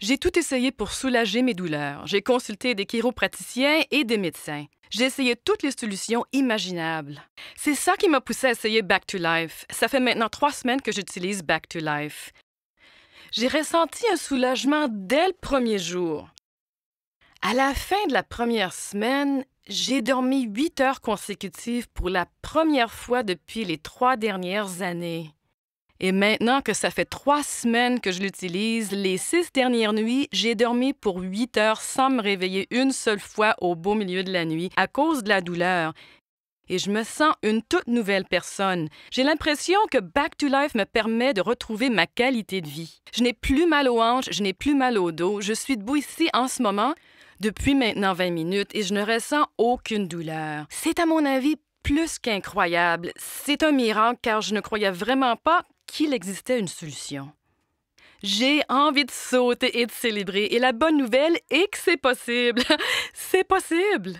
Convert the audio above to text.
J'ai tout essayé pour soulager mes douleurs. J'ai consulté des chiropraticiens et des médecins. J'ai essayé toutes les solutions imaginables. C'est ça qui m'a poussé à essayer Back to Life. Ça fait maintenant trois semaines que j'utilise Back to Life. J'ai ressenti un soulagement dès le premier jour. À la fin de la première semaine, j'ai dormi huit heures consécutives pour la première fois depuis les trois dernières années. Et maintenant que ça fait trois semaines que je l'utilise, les six dernières nuits, j'ai dormi pour huit heures sans me réveiller une seule fois au beau milieu de la nuit à cause de la douleur. Et je me sens une toute nouvelle personne. J'ai l'impression que Back to Life me permet de retrouver ma qualité de vie. Je n'ai plus mal aux hanches, je n'ai plus mal au dos, je suis debout ici en ce moment depuis maintenant 20 minutes et je ne ressens aucune douleur. C'est à mon avis plus qu'incroyable. C'est un miracle car je ne croyais vraiment pas qu'il existait une solution. J'ai envie de sauter et de célébrer, et la bonne nouvelle est que c'est possible. c'est possible.